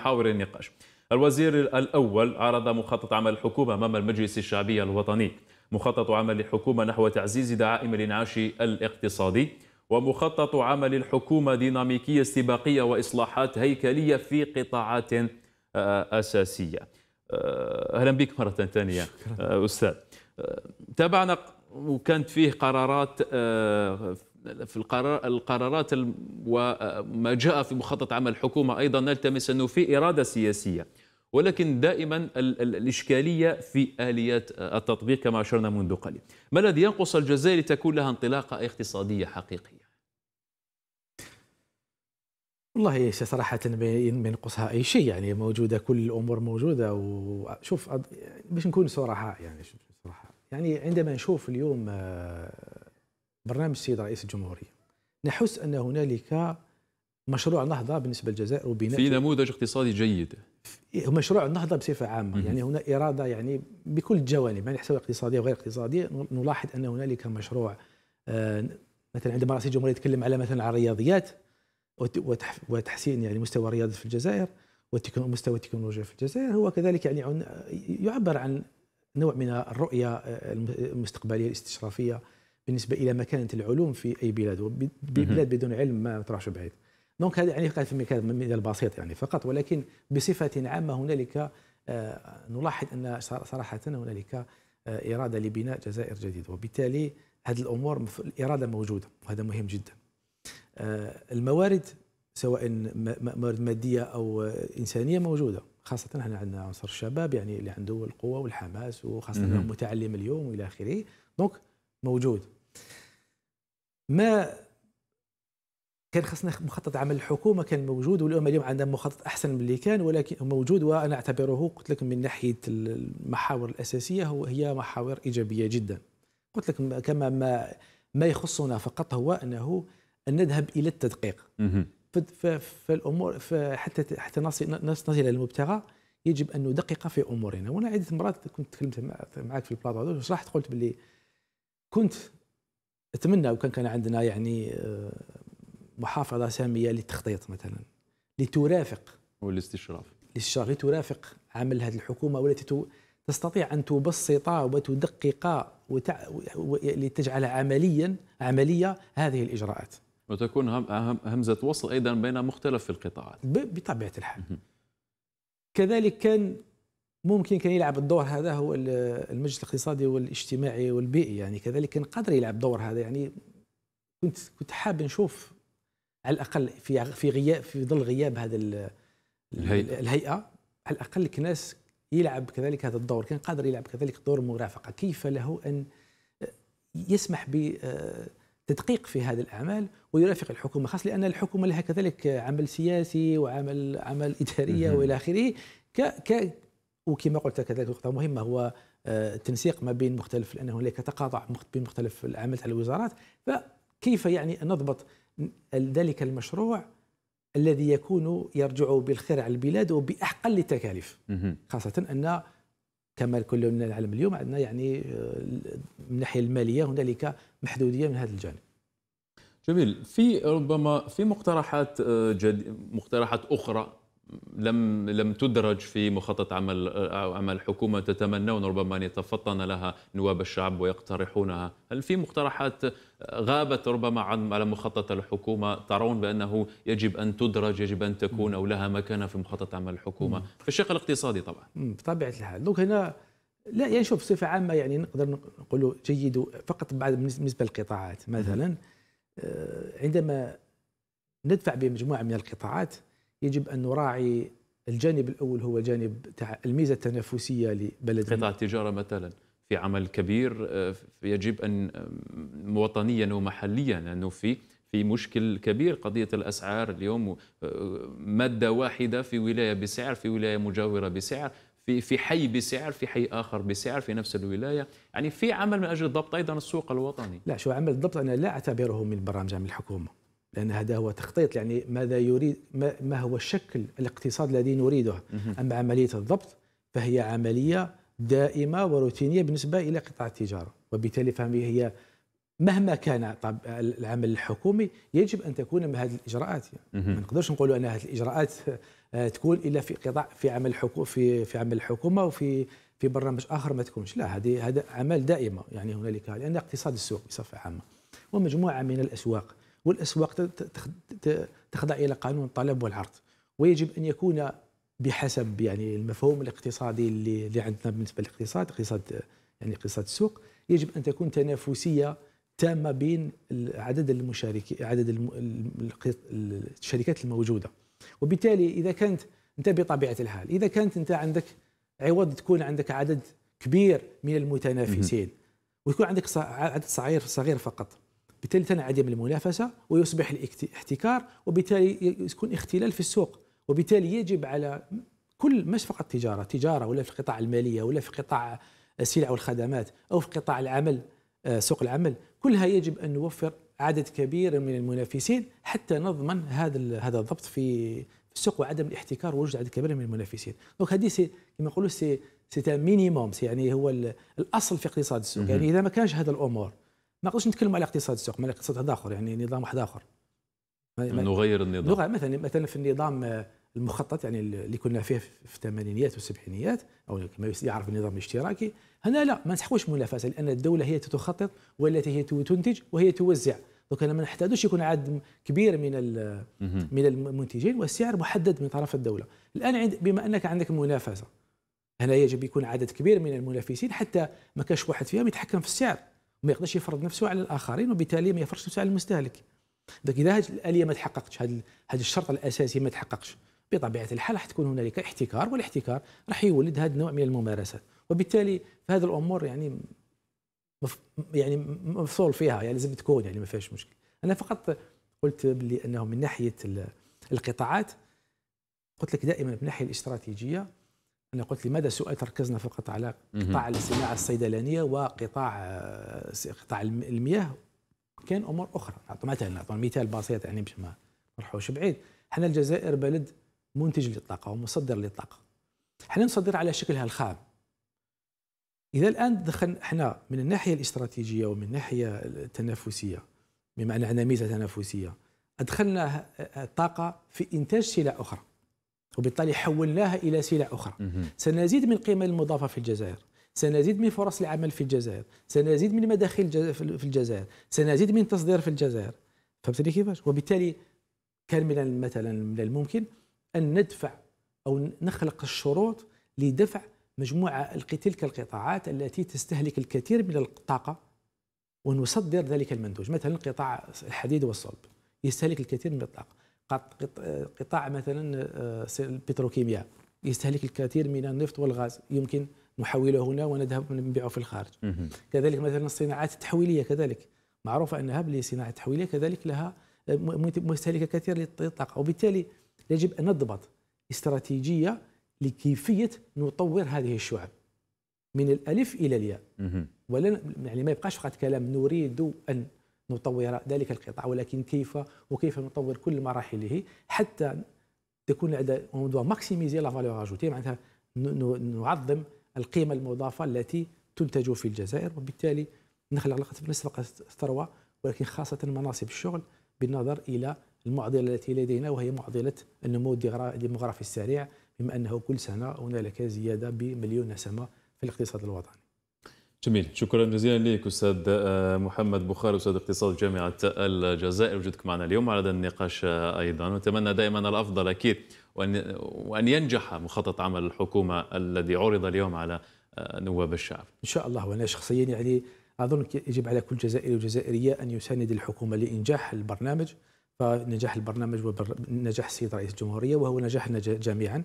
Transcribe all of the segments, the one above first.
محاور النقاش الوزير الأول عرض مخطط عمل الحكومة أمام المجلس الشعبي الوطني مخطط عمل الحكومة نحو تعزيز دعائم الإنعاش الاقتصادي ومخطط عمل الحكومة ديناميكية استباقية وإصلاحات هيكلية في قطاعات آه، أساسية آه، أهلا بك مرة ثانية آه، أستاذ تابعنا وكانت فيه قرارات في القرار القرارات وما جاء في مخطط عمل الحكومة أيضا نلتمس أنه في إرادة سياسية ولكن دائما الإشكالية في آليات التطبيق كما أشرنا منذ قليل ما الذي ينقص الجزائر لتكون لها انطلاقة اقتصادية حقيقية؟ والله صراحة ما ينقصها أي شيء يعني موجودة كل الأمور موجودة وشوف باش نكون صراحة يعني صراحة يعني عندما نشوف اليوم آه، برنامج السيد رئيس الجمهورية نحس أن هنالك مشروع نهضة بالنسبة للجزائر وبناء في نموذج اقتصادي جيد مشروع النهضة بصفة عامة مم. يعني هنا إرادة يعني بكل الجوانب يعني حسب اقتصادية وغير اقتصادية نلاحظ أن هنالك مشروع آه، مثلا عندما رئيس الجمهورية يتكلم على مثلا على الرياضيات وتحسين يعني مستوى الرياضة في الجزائر ومستوى التكنولوجيا في الجزائر هو كذلك يعني يعبر عن نوع من الرؤية آه، المستقبلية الاستشرافية بالنسبه الى مكانه العلوم في اي بلاد بلاد بدون علم ما تروحش بعيد دونك هذا يعني قال في المثال البسيط يعني فقط ولكن بصفه عامه هنالك آه، نلاحظ ان صراحه هنالك آه، اراده لبناء جزائر جديده وبالتالي هذه الامور الاراده موجوده وهذا مهم جدا آه، الموارد سواء موارد ماديه او انسانيه موجوده خاصه احنا عندنا عنصر الشباب يعني اللي عنده القوه والحماس وخاصه متعلم اليوم والى اخره دونك موجود ما كان خصنا مخطط عمل الحكومه كان موجود واليوم اليوم عندها مخطط احسن من اللي كان ولكن موجود وانا اعتبره قلت لك من ناحيه المحاور الاساسيه هو هي محاور ايجابيه جدا قلت لك كما ما ما يخصنا فقط هو انه ان نذهب الى التدقيق فالامور حتى حتى نصل الى المبتغى يجب ان ندقق في امورنا وانا عده مرات كنت تكلمت معك في البلاطو وشرحت قلت باللي كنت اتمنى لو كان كان عندنا يعني آه، محافظه ساميه للتخطيط مثلا لترافق والاستشراف الاستشراف لترافق عمل هذه الحكومه والتي تستطيع ان تبسط وتدقق وتع... لتجعل عمليا عمليه هذه الاجراءات وتكون هم... همزه وصل ايضا بين مختلف القطاعات ب... بطبيعه الحال كذلك كان ممكن كان يلعب الدور هذا هو المجلس الاقتصادي والاجتماعي والبيئي يعني كذلك كان قادر يلعب دور هذا يعني كنت كنت حاب نشوف على الاقل في في غياب في ظل غياب هذا الهيئه الهيئه على الاقل كناس يلعب كذلك هذا الدور كان قادر يلعب كذلك دور المرافقه كيف له ان يسمح بتدقيق في هذه الاعمال ويرافق الحكومه خاصه لان الحكومه لها كذلك عمل سياسي وعمل عمل اداريه والى اخره وكما قلت كذلك نقطة مهمة هو آه، التنسيق ما بين مختلف لأن هناك تقاطع بين مختلف العمل على الوزارات فكيف يعني نضبط ذلك المشروع الذي يكون يرجع بالخير على البلاد وبأقل التكاليف خاصة أن كما كلنا نعلم اليوم عندنا يعني آه، من الناحية المالية هنالك محدودية من هذا الجانب جميل في ربما في مقترحات آه، جد... مقترحات أخرى لم لم تدرج في مخطط عمل عمل الحكومه تتمنون ربما ان يتفطن لها نواب الشعب ويقترحونها، هل في مقترحات غابت ربما عن على مخطط الحكومه ترون بانه يجب ان تدرج يجب ان تكون او لها مكانه في مخطط عمل الحكومه في الشق الاقتصادي طبعا. بطبيعه الحال، دونك هنا لا يعني شوف بصفه عامه يعني نقدر نقول جيد فقط بعد بالنسبه للقطاعات مثلا آه، عندما ندفع بمجموعه من القطاعات يجب ان نراعي الجانب الاول هو جانب الميزه التنافسيه لبلدنا قطاع التجاره مثلا في عمل كبير آه، يجب ان وطنيا ومحليا انه في في مشكل كبير قضية الأسعار اليوم آه، مادة واحدة في ولاية بسعر في ولاية مجاورة بسعر في في حي بسعر في حي آخر بسعر في نفس الولاية يعني في عمل من أجل ضبط أيضا السوق الوطني لا شو عمل الضبط أنا لا أعتبره من برامج الحكومة لأن هذا هو تخطيط يعني ماذا يريد ما هو شكل الاقتصاد الذي نريده أما عملية الضبط فهي عملية دائمة وروتينية بالنسبة إلى قطاع التجارة وبالتالي فهمي هي مهما كان طب العمل الحكومي يجب ان تكون مع هذه الاجراءات يعني ما نقدرش نقولوا ان هذه الاجراءات آه، تكون الا في قطاع في عمل حكو في في عمل الحكومه وفي في برنامج اخر ما تكونش لا هذه هذا عمل دائمه يعني هنالك لان اقتصاد السوق بصفه عامه ومجموعه من الاسواق والاسواق تخضع الى قانون الطلب والعرض ويجب ان يكون بحسب يعني المفهوم الاقتصادي اللي, اللي عندنا بالنسبه للاقتصاد اقتصاد يعني اقتصاد السوق يجب ان تكون تنافسيه تامه بين عدد المشاركين عدد الم... الشركات الموجوده وبالتالي اذا كانت انت بطبيعه الحال اذا كانت انت عندك عوض تكون عندك عدد كبير من المتنافسين ويكون عندك عدد صغير صغير فقط بالتالي تنعدم المنافسة ويصبح الاحتكار وبالتالي يكون اختلال في السوق وبالتالي يجب على كل مش فقط تجارة تجارة ولا في القطاع المالية ولا في قطاع السلع والخدمات أو في قطاع العمل آه، سوق العمل كلها يجب أن نوفر عدد كبير من المنافسين حتى نضمن هذا هذا الضبط في السوق وعدم الاحتكار ووجود عدد كبير من المنافسين دونك هذه سي كما نقولوا سي سي مينيموم يعني هو الاصل في اقتصاد السوق يعني اذا ما كانش هذا الامور ما نقدرش نتكلم على اقتصاد السوق ما اقتصاد هذا اخر يعني نظام واحد اخر نغير النظام مثلا مثلا في النظام آه، المخطط يعني اللي كنا فيه في الثمانينيات والسبعينيات او كما يعرف النظام الاشتراكي هنا لا ما نسحقوش منافسه لان الدوله هي تخطط والتي هي تنتج وهي توزع دونك ما نحتاجوش يكون عدد كبير من من المنتجين والسعر محدد من طرف الدوله الان عند بما انك عندك منافسه هنا يجب يكون عدد كبير من المنافسين حتى ما كاش واحد فيهم يتحكم في السعر ما يقدرش يفرض نفسه على الاخرين وبالتالي ما يفرضش نفسه على المستهلك دونك اذا هذه الاليه ما تحققتش هذا الشرط الاساسي ما تحققش بطبيعه الحال راح تكون هنالك احتكار والاحتكار راح يولد هذا النوع من الممارسات وبالتالي في هذه الامور يعني مف يعني مفصول فيها يعني لازم تكون يعني ما فيهاش مشكل انا فقط قلت بلي انه من ناحيه القطاعات قلت لك دائما من الناحيه الاستراتيجيه انا قلت لماذا سوء تركزنا فقط على قطاع الصناعه الصيدلانيه وقطاع قطاع المياه كان امور اخرى مثلا نعطي مثال بسيط يعني باش ما نروحوش بعيد حنا الجزائر بلد منتج للطاقه ومصدر للطاقه حنا نصدر على شكلها الخام اذا الان دخلنا حنا من الناحيه الاستراتيجيه ومن الناحيه التنافسيه بما ان عندنا ميزه تنافسيه ادخلنا الطاقه في انتاج سلع اخرى وبالتالي حولناها الى سلع اخرى سنزيد من قيمة المضافه في الجزائر سنزيد من فرص العمل في الجزائر سنزيد من مداخل في الجزائر سنزيد من تصدير في الجزائر فهمتني كيفاش وبالتالي كان من مثلا من الممكن ان ندفع او نخلق الشروط لدفع مجموعه تلك القطاعات التي تستهلك الكثير من الطاقه ونصدر ذلك المنتوج مثلا قطاع الحديد والصلب يستهلك الكثير من الطاقه قطاع مثلا آه، البتروكيمياء يستهلك الكثير من النفط والغاز يمكن نحوله هنا ونذهب نبيعه في الخارج كذلك مثلا الصناعات التحويليه كذلك معروفه انها صناعه التحويليه كذلك لها آه، مستهلكه كثير للطاقه وبالتالي يجب ان نضبط استراتيجيه لكيفيه نطور هذه الشعب من الالف الى الياء ولا يعني ما يبقاش فقط كلام نريد ان نطور ذلك القطاع ولكن كيف وكيف نطور كل مراحله حتى تكون عندنا اون دو ماكسيميزي لا فالور اجوتي معناتها نعظم القيمه المضافه التي تنتج في الجزائر وبالتالي نخلق ليس فقط ثروه ولكن خاصه مناصب الشغل بالنظر الى المعضله التي لدينا وهي معضله النمو الديموغرافي السريع بما انه كل سنه هنالك زياده بمليون نسمه في الاقتصاد الوطني جميل شكرا جزيلا لك استاذ آه، محمد بخاري استاذ اقتصاد جامعه الجزائر وجدك معنا اليوم على هذا النقاش آه، ايضا ونتمنى دائما الافضل اكيد وان وان ينجح مخطط عمل الحكومه الذي عرض اليوم على آه، نواب الشعب. ان شاء الله وانا شخصيا يعني اظن يجب على كل جزائري وجزائريه ان يساند الحكومه لانجاح البرنامج فنجاح البرنامج ونجاح نجاح السيد رئيس الجمهوريه وهو نجاحنا جميعا.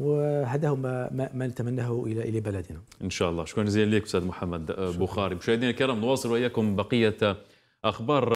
وهذا هو ما, ما ما نتمناه الى الى بلدنا. ان شاء الله، شكرا جزيلا لك استاذ محمد بخاري. مشاهدينا الكرام نواصل واياكم بقيه اخبار